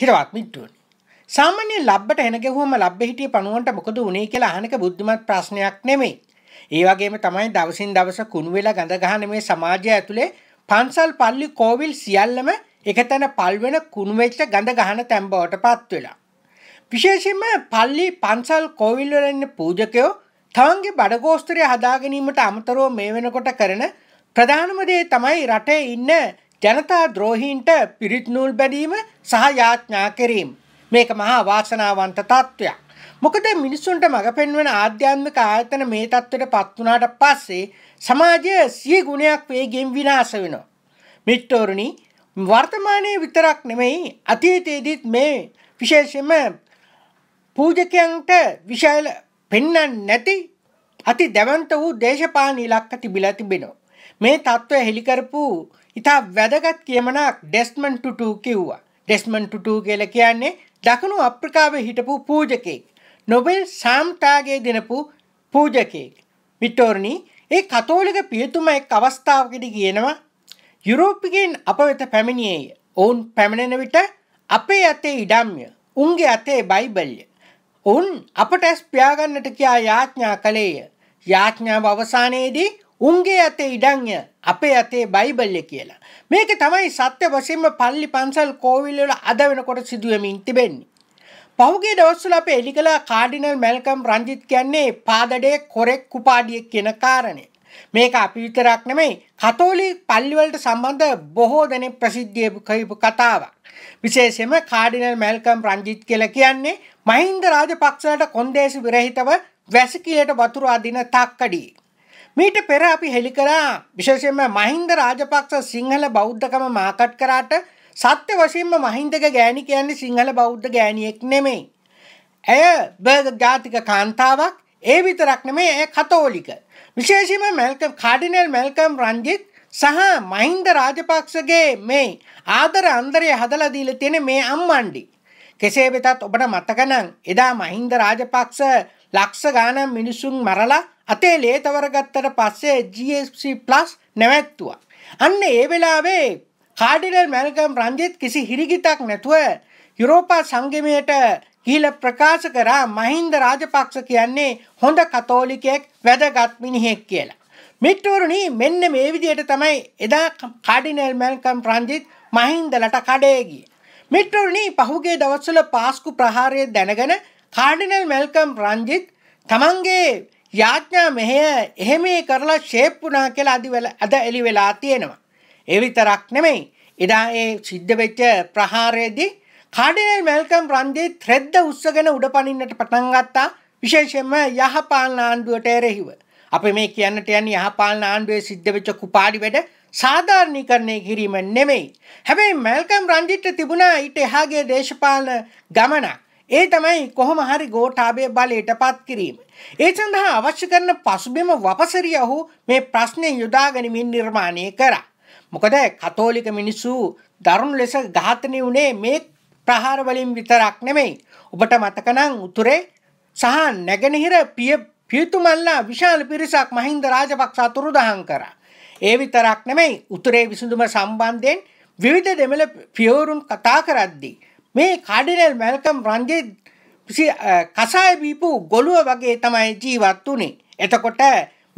හිරවත්මින් ටුවනි. සාමාන්‍ය ලබ්බට හැනගැහුවම ලබ්බ හිටිය පණුවන්ට මොකද උනේ කියලා අහනක බුද්ධිමත් ප්‍රශ්නයක් නෙමෙයි. ඒ වගේම තමයි දවසින් දවස කුණු වෙලා ගඳ ගහන මේ සමාජය ඇතුලේ පන්සල් පල්ලි කෝවිල් සියල්ලම එකතැන පල් වෙන කුණු වෙච්ච ගඳ ගහන තැන් බවටපත් වෙලා. විශේෂයෙන්ම පල්ලි පන්සල් කෝවිල් වල ඉන්න පූජකයෝ තමන්ගේ බඩගෝස්තරය හදා ගැනීමට අමතරව මේ වෙනකොට කරන ප්‍රධානම දේ තමයි රටේ ඉන්න ජනතා ද්‍රෝහීන්ට පිරිත් නූල් බැඳීම සහ යාඥා කිරීම. මේක මහා වාසනාවන්ත තත්ත්වයක්. මොකද මිනිස්සුන්ට මඟ පෙන්වන ආධ්‍යාත්මික ආයතන මේ තත්ත්වයට පත් වුණාට පස්සේ සමාජය සිය ගුණයක් වේගෙන් විනාශ වෙනවා. මිත්‍රෝරුනි වර්තමානයේ විතරක් නෙමෙයි අතීතයේදීත් මේ විශේෂයෙන්ම පූජකයන්ට විශාල පෙන්වන්නේ නැති අති දැවන්ත වූ දේශපාලන ඉලක්ක තිබිලා තිබෙනවා. මේ තත්ත්වය හෙලිකරපු ඉතා වැදගත් කියමනක් ඩෙස්මන් ටුටු කිව්වා. ඩෙස්මන් ටුටු කියල කියන්නේ දකුණු අප්‍රිකාවේ හිටපු පූජකෙක්. නොබෙල් සාම්ටාගේ දෙනපු පූජකෙක්. විටෝරණි ඒ කතෝලික පියතුම එක් අවස්ථාවකෙදි කියනවා යුරෝපිගෙන් අප වෙත පැමිණියේය. ඔවුන් පැමිණෙන විට අපේ අතේ ඉඩම්ය. උන්ගේ අතේ බයිබල්ය. ඔවුන් අපට ඇස් පියාගන්නට කියා යාඥා කළේය. යාඥාව අවසානයේදී උන්ගේ ඇතේ ඉඩංය අපේ ඇතේ බයිබල්ය කියලා. මේක තමයි සත්‍ය වශයෙන්ම පල්ලි පන්සල් කෝවිල්වල අද වෙනකොට සිදුවමින් තිබෙන්නේ. පහුගේ දවස්වල අප එලි කළ කාඩිනල් මැල්කම් රංජිත් කියන්නේ පාදඩේ කොරෙක් කුපාඩියෙක් කියන කාරණේ. මේක අපි විතරක් නෙමෙයි කතෝලික පල්ලිවලට සම්බන්ධ බොහෝ දෙනෙක් ප්‍රසිද්ධිය කීප කතාවක්. විශේෂයෙන්ම කාඩිනල් මැල්කම් රංජිත් කියලා කියන්නේ මහින්ද රාජපක්ෂලට කොන්දේසි විරහිතව වැසිකියට වතුර අදින තක්කඩියෙක්. මීට පෙර අපි හෙළි කරා විශේෂයෙන්ම මහින්ද රාජපක්ෂ සිංහල බෞද්ධකම මාකට් කරාට සත්‍ය වශයෙන්ම මහින්දක ගෑණි කියන්නේ සිංහල බෞද්ධ ගෑණියෙක් නෙමෙයි. ඇය බර්ග ජාතික කාන්තාවක් ඒ විතරක් නෙමෙයි ඇය කතෝලික. විශේෂයෙන්ම මැල්කම් කාඩිනල් මැල්කම් රංජිත් සහ මහින්ද රාජපක්ෂගේ මේ ආදර අන්දරය හදලා දීලා තියෙන මේ අම්මණ්ඩි. කෙසේ වෙතත් ඔබට මතක නම් එදා මහින්ද රාජපක්ෂ ලක්ෂ ගානම් මිනිසුන් මරලා අතේ ලේතවරගත්තට පස්සේ GSC+ නැවැත්තුවා. අන්න ඒ වෙලාවේ කාඩිනල් මැල්කම් රංජිත් කිසි හිරිගිතක් නැතුව යුරෝපා සංගමයට ගිහිල ප්‍රකාශ කරා මහින්ද රාජපක්ෂ කියන්නේ හොඳ කතෝලිකයෙක් වැදගත් මිනිහෙක් කියලා. මිත්‍රවරුනි මෙන්න මේ විදිහට තමයි එදා කාඩිනල් මැල්කම් රංජිත් මහින්දලට කඩේ ගියේ. මිත්‍රවරුනි පහුගිය දවස්වල පාස්කු ප්‍රහාරය දැනගෙන කාඩිනල් මැල්කම් රංජිත් තමන්ගේ යාඥා මෙහය එහෙමේ කරලා ශේප් වුණා කියලා අදිවල අද එලි වෙලා තියෙනවා. ඒ විතරක් නෙමෙයි. එදා ඒ සිද්ධ වෙච්ච ප්‍රහාරයේදී කාඩිනල් මැල්කම් රංජිත් ත්‍රෙද්ද උස්සගෙන උඩ පනින්නට පටන් ගත්තා. විශේෂයෙන්ම යහපාලන ආණ්ඩුවට එරෙහිව. අපි මේ කියන්නට යන්නේ යහපාලන ආණ්ඩුවේ සිද්ධ වෙච්ච කුපාඩි වැඩ සාධාරණීකරණය කිරීම නෙමෙයි. හැබැයි මැල්කම් රංජිත්ට තිබුණා ඊට එහාගේ දේශපාලන ගමනක්. ඒ තමයි කොහොම හරි ගෝඨාභය බලයට පත් කිරීම. ඒ සඳහා අවශ්‍ය කරන පසුබිම වපසරිය ඔහු මේ ප්‍රශ්නය යොදාගනිමින් නිර්මාණය කරා. මොකද කතෝලික මිනිස්සු දරුණු ලෙස ඝාතනය වුණේ මේ ප්‍රහාර වලින් විතරක් නෙමෙයි. ඔබට මතක නම් උතුරේ සහ නැගෙනහිර පිය පියතුමල්ලා විශාල පිරිසක් මහින්ද රාජපක්ෂ අතුරුදහන් කරා. ඒ විතරක් නෙමෙයි උතුරේ විසඳුම සම්බන්ධයෙන් විවිධ දෙමළ පියවරුන් කතා කරද්දී මේ කාඩිනල් මැල්කම් රන්ජිත් කසාය බීපු ගොළුව වගේ තමයි ජීවත් වුනේ. එතකොට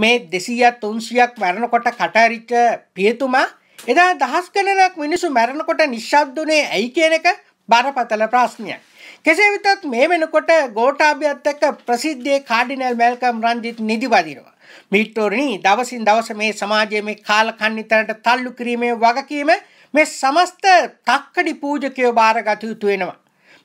මේ දෙසීයක් තුන්සියක් මැරණකොට කටරිච්ච පියතුමා එදා දහස් ගණනක් මිනිසු මැරණකොට නිශ්ශබ්දුනේ ඇයි කියන එක බරපතල ප්‍රශ්නයක්. කෙසේ වෙතත් මේ වෙනකොට ගෝඨාභයත් එක්ක ප්‍රසිද්ධයේ කාඩිනල් මැල්කම් රන්ජිත් නිදිවදිනවා. මිට්ටෝරණී දවසින් දවස මේ සමාජයේ මේ කාලකන්නිතරට තල්ලු කිරීමේ වගකීම මේ සමස්ත තක්කඩි පූජකයෝ බාරගත යුතු වෙනවා.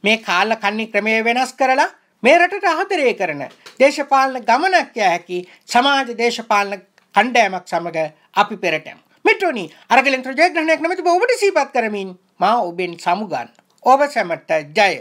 මේ කාලකන්ණි ක්‍රමය වෙනස් කරලා මේ රටට ආදරය කරන දේශපාලන ගමනක් යැයි සමාජ දේශපාලන කණ්ඩායමක් සමග අපි පෙරටමු. මිට්ටෝනි අරගලෙන් ජයග්‍රහණයක් නැමැතිව ඔබට සිහිපත් කරමින් මා ඔබෙන් සමුගන්න. ඔබ සැමට ජය